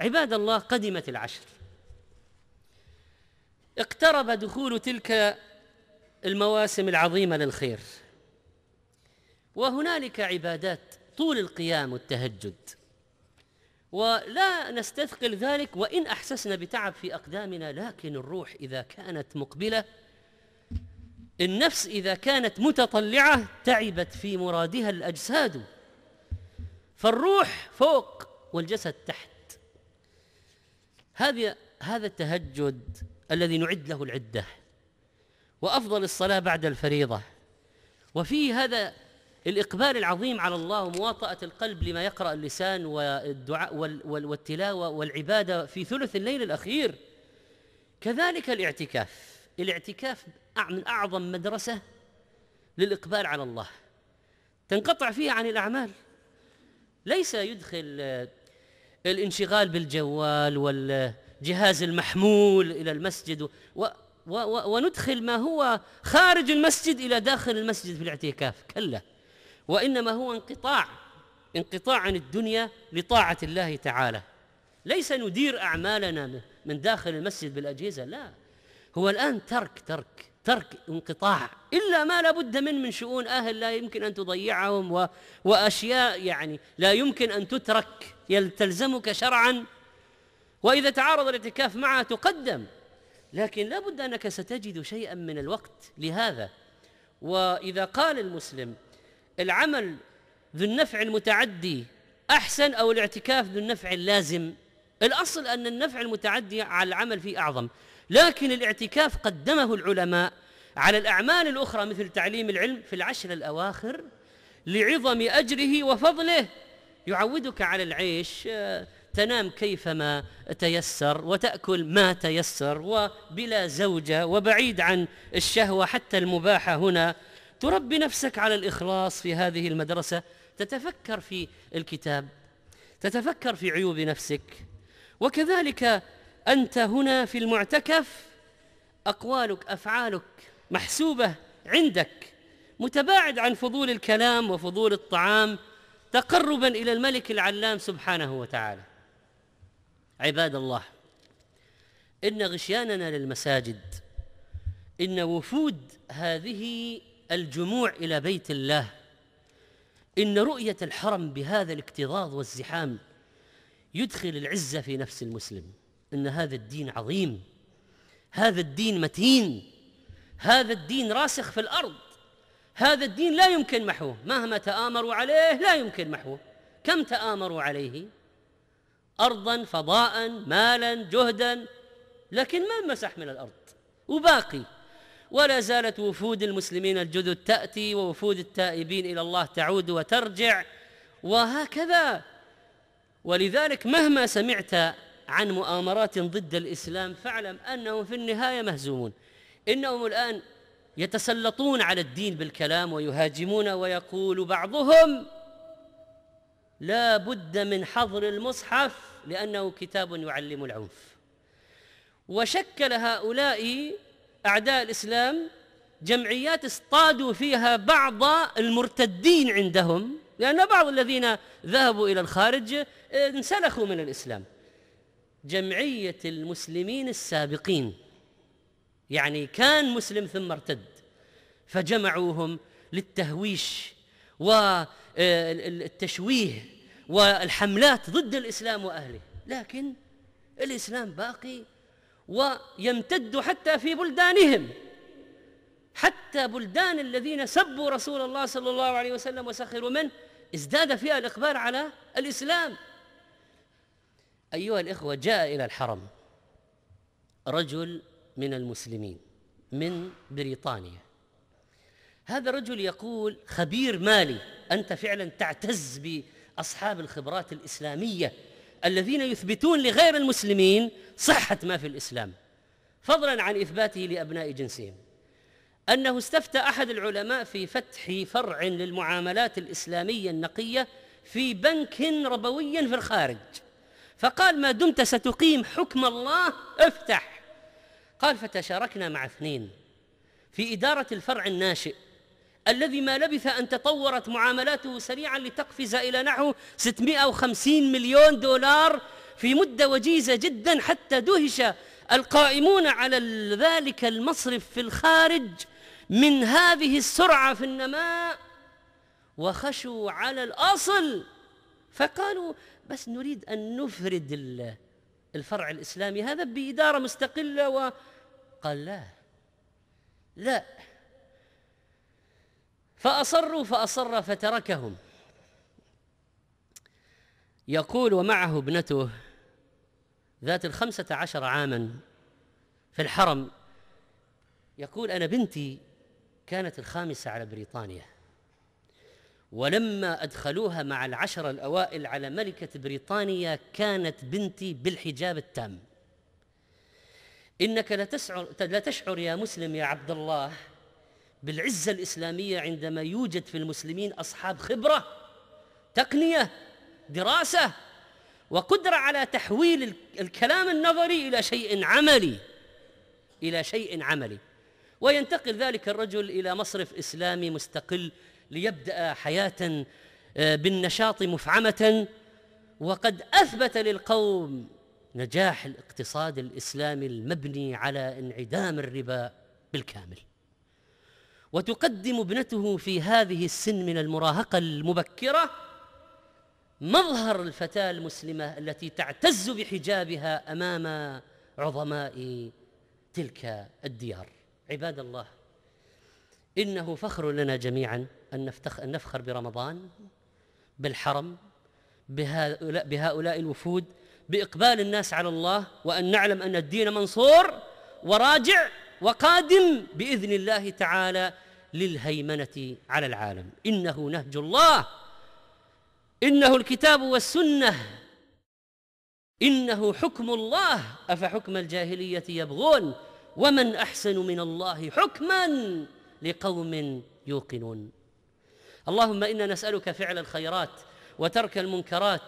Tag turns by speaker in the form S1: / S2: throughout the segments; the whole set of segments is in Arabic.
S1: عباد الله قدمت العشر اقترب دخول تلك المواسم العظيمه للخير وهنالك عبادات طول القيام والتهجد ولا نستثقل ذلك وان احسسنا بتعب في اقدامنا لكن الروح اذا كانت مقبله النفس اذا كانت متطلعه تعبت في مرادها الاجساد فالروح فوق والجسد تحت هذه هذا التهجد الذي نعد له العده وافضل الصلاه بعد الفريضه وفي هذا الإقبال العظيم على الله ومواطأة القلب لما يقرأ اللسان والدعاء والتلاوة والعبادة في ثلث الليل الأخير كذلك الاعتكاف الاعتكاف من أعظم مدرسة للإقبال على الله تنقطع فيها عن الأعمال ليس يدخل الانشغال بالجوال والجهاز المحمول إلى المسجد و و و وندخل ما هو خارج المسجد إلى داخل المسجد في الاعتكاف كلا وإنما هو انقطاع انقطاع عن الدنيا لطاعة الله تعالى ليس ندير أعمالنا من داخل المسجد بالأجهزة لا هو الآن ترك ترك ترك انقطاع إلا ما لا بد من من شؤون أهل لا يمكن أن تضيعهم و... وأشياء يعني لا يمكن أن تترك يلتزمك شرعا وإذا تعارض الاعتكاف معها تقدم لكن لا بد أنك ستجد شيئا من الوقت لهذا وإذا قال المسلم العمل ذو النفع المتعدي أحسن أو الاعتكاف ذو النفع اللازم الأصل أن النفع المتعدي على العمل فيه أعظم لكن الاعتكاف قدمه العلماء على الأعمال الأخرى مثل تعليم العلم في العشر الأواخر لعظم أجره وفضله يعودك على العيش آه، تنام كيفما تيسر وتأكل ما تيسر وبلا زوجة وبعيد عن الشهوة حتى المباحة هنا تربي نفسك على الإخلاص في هذه المدرسة تتفكر في الكتاب تتفكر في عيوب نفسك وكذلك أنت هنا في المعتكف أقوالك أفعالك محسوبة عندك متباعد عن فضول الكلام وفضول الطعام تقربا الى الملك العلام سبحانه وتعالى عباد الله ان غشياننا للمساجد ان وفود هذه الجموع الى بيت الله ان رؤيه الحرم بهذا الاكتظاظ والزحام يدخل العزه في نفس المسلم ان هذا الدين عظيم هذا الدين متين هذا الدين راسخ في الارض هذا الدين لا يمكن محوه مهما تآمروا عليه لا يمكن محوه كم تآمروا عليه أرضا فضاء مالا جهدا لكن ما مسح من الأرض وباقي ولا زالت وفود المسلمين الجدد تأتي ووفود التائبين إلى الله تعود وترجع وهكذا ولذلك مهما سمعت عن مؤامرات ضد الإسلام فاعلم أنهم في النهاية مهزومون إنهم الآن يتسلطون على الدين بالكلام ويهاجمون ويقول بعضهم لا بد من حظر المصحف لانه كتاب يعلم العنف وشكل هؤلاء اعداء الاسلام جمعيات اصطادوا فيها بعض المرتدين عندهم لان بعض الذين ذهبوا الى الخارج آه، انسلخوا من الاسلام جمعيه المسلمين السابقين يعني كان مسلم ثم ارتد فجمعوهم للتهويش والتشويه آه، والحملات ضد الاسلام واهله لكن الاسلام باقي ويمتد حتى في بلدانهم حتى بلدان الذين سبوا رسول الله صلى الله عليه وسلم وسخروا منه ازداد فيها الاقبال على الاسلام ايها الاخوه جاء الى الحرم رجل من المسلمين من بريطانيا هذا رجل يقول خبير مالي انت فعلا تعتز باصحاب الخبرات الاسلاميه الذين يثبتون لغير المسلمين صحه ما في الاسلام فضلا عن اثباته لابناء جنسهم انه استفتى احد العلماء في فتح فرع للمعاملات الاسلاميه النقيه في بنك ربوي في الخارج فقال ما دمت ستقيم حكم الله افتح قال فتشاركنا مع اثنين في إدارة الفرع الناشئ الذي ما لبث أن تطورت معاملاته سريعا لتقفز إلى نحو 650 مليون دولار في مدة وجيزة جدا حتى دهش القائمون على ذلك المصرف في الخارج من هذه السرعة في النماء وخشوا على الأصل فقالوا بس نريد أن نفرد الله الفرع الإسلامي هذا بإدارة مستقلة و قال لا لا فأصروا فأصر فتركهم يقول ومعه ابنته ذات الخمسة عشر عاما في الحرم يقول أنا بنتي كانت الخامسة على بريطانيا ولما أدخلوها مع العشر الأوائل على ملكة بريطانيا كانت بنتي بالحجاب التام إنك لتشعر, لتشعر يا مسلم يا عبد الله بالعزة الإسلامية عندما يوجد في المسلمين أصحاب خبرة تقنية دراسة وقدرة على تحويل الكلام النظري إلى شيء عملي إلى شيء عملي وينتقل ذلك الرجل إلى مصرف إسلامي مستقل ليبدا حياه آه، بالنشاط مفعمه وقد اثبت للقوم نجاح الاقتصاد الاسلامي المبني على انعدام الربا بالكامل وتقدم ابنته في هذه السن من المراهقه المبكره مظهر الفتاه المسلمه التي تعتز بحجابها امام عظماء تلك الديار عباد الله إنه فخر لنا جميعا أن نفخر برمضان بالحرم بهؤلاء الوفود بإقبال الناس على الله وأن نعلم أن الدين منصور وراجع وقادم بإذن الله تعالى للهيمنة على العالم إنه نهج الله إنه الكتاب والسنة إنه حكم الله أفحكم الجاهلية يبغون ومن أحسن من الله حكماً لقوم يوقنون اللهم انا نسالك فعل الخيرات وترك المنكرات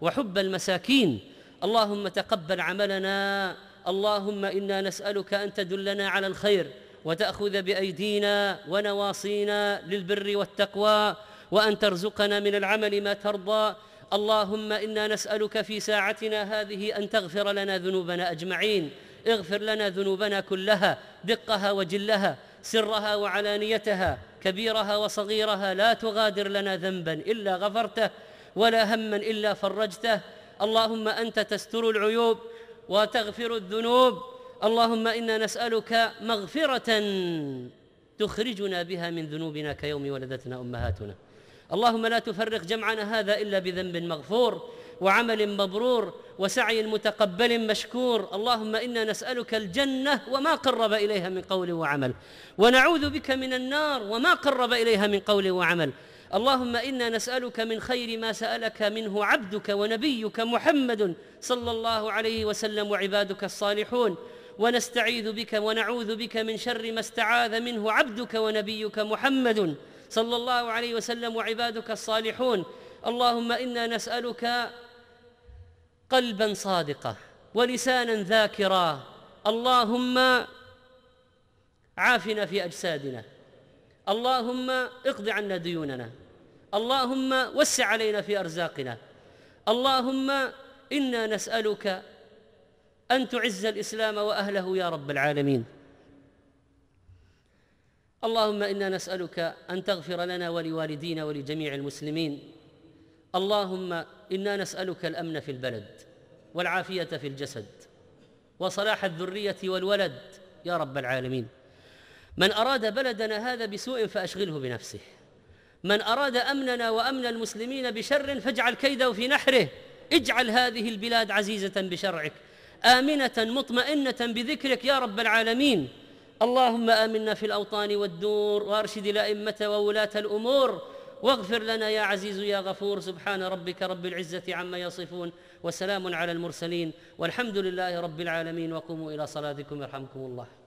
S1: وحب المساكين اللهم تقبل عملنا اللهم انا نسالك ان تدلنا على الخير وتاخذ بايدينا ونواصينا للبر والتقوى وان ترزقنا من العمل ما ترضى اللهم انا نسالك في ساعتنا هذه ان تغفر لنا ذنوبنا اجمعين اغفر لنا ذنوبنا كلها دقها وجلها سرها وعلانيتها كبيرها وصغيرها لا تغادر لنا ذنبا الا غفرته ولا هما الا فرجته اللهم انت تستر العيوب وتغفر الذنوب اللهم انا نسالك مغفره تخرجنا بها من ذنوبنا كيوم ولدتنا امهاتنا اللهم لا تفرق جمعنا هذا الا بذنب مغفور وعمل مبرور وسعي متقبل مشكور اللهم انا نسالك الجنه وما قرب اليها من قول وعمل ونعوذ بك من النار وما قرب اليها من قول وعمل اللهم انا نسالك من خير ما سالك منه عبدك ونبيك محمد صلى الله عليه وسلم وعبادك الصالحون ونستعيذ بك ونعوذ بك من شر ما استعاذ منه عبدك ونبيك محمد صلى الله عليه وسلم وعبادك الصالحون اللهم انا نسالك قلبا صادقا ولسانا ذاكرا اللهم عافنا في اجسادنا اللهم اقض عنا ديوننا اللهم وسع علينا في ارزاقنا اللهم انا نسالك ان تعز الاسلام واهله يا رب العالمين اللهم انا نسالك ان تغفر لنا ولوالدينا ولجميع المسلمين اللهم انا نسالك الامن في البلد والعافيه في الجسد وصلاح الذريه والولد يا رب العالمين من اراد بلدنا هذا بسوء فاشغله بنفسه من اراد امننا وامن المسلمين بشر فاجعل كيده في نحره اجعل هذه البلاد عزيزه بشرعك امنه مطمئنه بذكرك يا رب العالمين اللهم امنا في الاوطان والدور وارشد الائمه وولاه الامور واغفر لنا يا عزيز يا غفور سبحان ربك رب العزه عما يصفون وسلام على المرسلين والحمد لله رب العالمين وقوموا الى صلاتكم يرحمكم الله